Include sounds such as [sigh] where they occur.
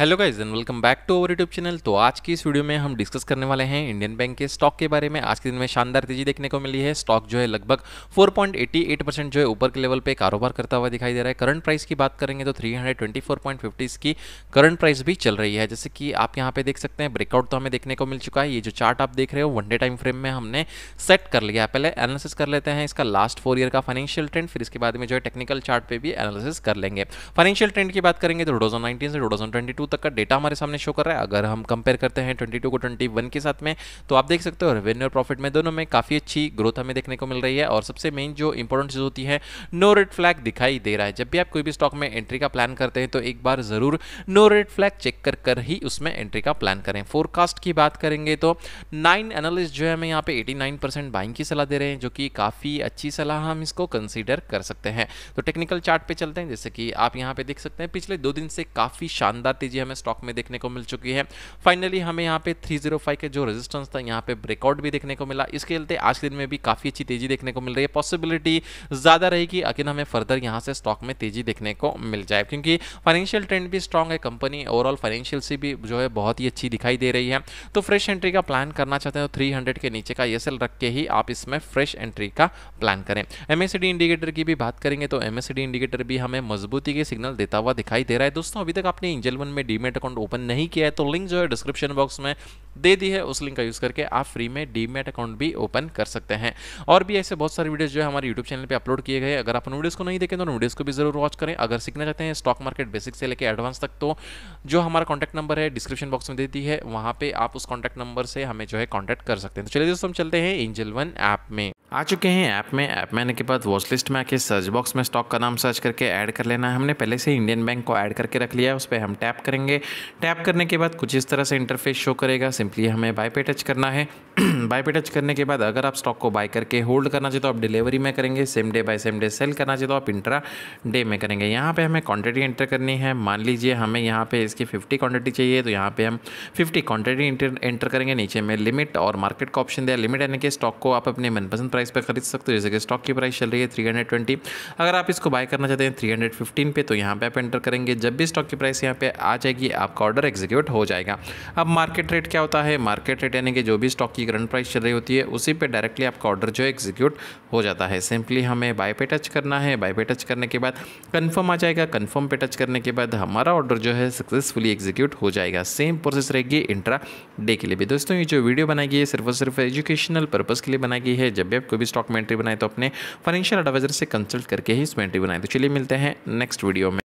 hello guys and welcome back to our YouTube channel तो आज की इस वीडियो में हम डिस्कस करने वाले हैं इंडियन बैंक के स्टॉक के बारे में आज के दिन में शानदार तेजी देखने को मिली है स्टॉक जो है लगभग 4.88 परसेंट जो है ऊपर के लेवल पे कारोबार करता हुआ दिखाई दे रहा है करंट प्राइस की बात करेंगे तो थ्री की करंट प्राइस भी चल रही है जैसे कि आप यहाँ पे देख सकते हैं ब्रेकआउट तो हमें देखने को मिल चुका है ये जो चार्ट आप देख रहे हो डे टाइम फ्रेम में हमने सेट कर लिया है पहले एनालिसिस कर लेते हैं इसका लास्ट फोर ईयर का फाइनेंशियल ट्रेंड फिर इसके बाद में जो है टेक्निकल चार्ट भी एनालिसिस कर लेंगे फाइनेंशियल ट्रेंड की बात करेंगे तो टू से टू तक का डेटा हमारे सामने शो कर रहा है अगर हम कंपेयर करते हैं 22 को 21 के साथ में तो आप देख सकते हो रेवेन्यू और प्रॉफिट में दोनों में काफ़ी अच्छी ग्रोथ हमें देखने को मिल रही है और सबसे मेन जो इंपॉर्टेंट चीज़ होती है नो रेड फ्लैग दिखाई दे रहा है जब भी आप कोई भी स्टॉक में एंट्री का प्लान करते हैं तो एक बार ज़रूर नो रेड फ्लैग चेक कर कर ही उसमें एंट्री का प्लान करें फोरकास्ट की बात करेंगे तो नाइन एनालिस्ट जो है हमें यहाँ पे 89 परसेंट बाइंग की सलाह दे रहे हैं जो कि काफ़ी अच्छी सलाह हम इसको कंसीडर कर सकते हैं तो टेक्निकल चार्ट पे चलते हैं जैसे कि आप यहाँ पे देख सकते हैं पिछले दो दिन से काफ़ी शानदार तेजी हमें स्टॉक में देखने को मिल चुकी है फाइनली हमें यहाँ पे 305 के जो रेजिस्टेंस था यहाँ पे ब्रेकआउट भी देखने को मिला इसके चलते आज के दिन में भी काफ़ी अच्छी तेजी देखने को मिल रही है पॉसिबिलिटी ज़्यादा रहेगी अगेन हमें फर्दर यहाँ से स्टॉक में तेजी देखने को मिल जाए क्योंकि फाइनेंशियल ट्रेंड भी स्ट्रॉग है कंपनी ओवरऑल फाइनेंशियल से भी जो है बहुत ही अच्छी दिखाई दे रही है तो फ्रेश एंट्री का प्लान करना चाहते हैं तो थ्री के नीचे का एस e रख के ही आप इसमें फ्रेश एंट्री का प्लान करें एम इंडिकेटर की भी बात करेंगे तो एम इंडिकेटर भी हमें मजबूती के सिग्नल देता हुआ दिखाई दे रहा है दोस्तों अभी तक आपने इंजल वन में डीमेट अकाउंट ओपन नहीं किया है तो लिंक जो है डिस्क्रिप्शन बॉक्स में दे दी है उस लिंक का यूज़ करके आप फ्री में डीमेट अकाउंट भी ओपन कर सकते हैं और भी ऐसे बहुत सारे वीडियोज़ जो है हमारे यूट्यूब चैनल पर अपलोड किए गए अगर आप वीडियोज़ को नहीं देखें तो वीडियोज़ को भी जरूर वॉच करें अगर सीखना चाहते हैं स्टॉक मार्केट बेसिक से लेकर एडवांस तक तो जो हमारा कॉन्टैक्ट नंबर है डिस्क्रिप्शन बॉक्स में दे दी है वहाँ पर आप उस कॉन्टैक्ट नंबर से हमें जो है कॉन्टैक्ट कर सकते हैं तो चलिए दोस्तों हम चलते हैं एंजल वन ऐप में आ चुके हैं ऐप में ऐप में आने के बाद वॉच लिस्ट में आके सर्च बॉक्स में स्टॉक का नाम सर्च करके ऐड कर लेना है हमने पहले से इंडियन बैंक को ऐड करके रख लिया है उस पर हम टैप करेंगे टैप करने के बाद कुछ इस तरह से इंटरफेस शो करेगा सिंपली हमें बाय पे टच करना है बाय [clears throat] पे टच करने के बाद अगर आप स्टॉक को बाय करके होल्ड करना चाहिए तो आप डिलीवरी में करेंगे same day buy same day sell करना चाहिए तो आप इंट्रा डे में करेंगे यहाँ पर हमें क्वान्टिटी एंटर करनी है मान लीजिए हमें यहाँ पर इसकी फिफ्टी क्वान्टिटी चाहिए तो यहाँ पर हम फिफ्टी क्वान्टिटी एंटर करेंगे नीचे में लिमिट और मार्केट का ऑप्शन दिया लिमिट यानी कि स्टॉक को आप अपने मनपसंद प्राइस पर खरीद सकते हो जैसे कि स्टॉक की प्राइस चल रही है थ्री हंड्रेड ट्वेंटी अगर आप इसको बाय करना चाहते हैं थ्री हंड्रेड फिफ्टीन पे तो यहाँ पे आप एंटर करेंगे जब भी स्टॉक की प्राइस यहाँ पे आ जाएगी आपका ऑर्डर एग्जीक्यूट हो जाएगा अब मार्केट रेट क्या होता है मार्केट रेट यानी कि जो भी स्टॉक की करंट प्राइस चल रही होती है उसी पर डायरेक्टली आपका ऑर्डर जो है एग्जीक्यूट हो जाता है सिंपली हमें बाय पे टच करना है बाय पे टच करने के बाद कन्फर्म आ जाएगा कन्फर्म पे टच करने के बाद हमारा ऑर्डर जो है सक्सेसफुली एग्जीक्यूट हो जाएगा सेम प्रोसेस रहेगी इंट्रा डे के लिए भी दोस्तों ये जो वीडियो बनाई गई है सिर्फ और सिर्फ एजुकेशनल पर्पज़ के लिए बनाई गई है जब भी आप कोई भी स्टॉक में एंट्री बनाए तो अपने फाइनेंशियल एडवाइजर से कंसल्ट करके ही इसमें एंट्री बनाए तो चलिए मिलते हैं नेक्स्ट वीडियो में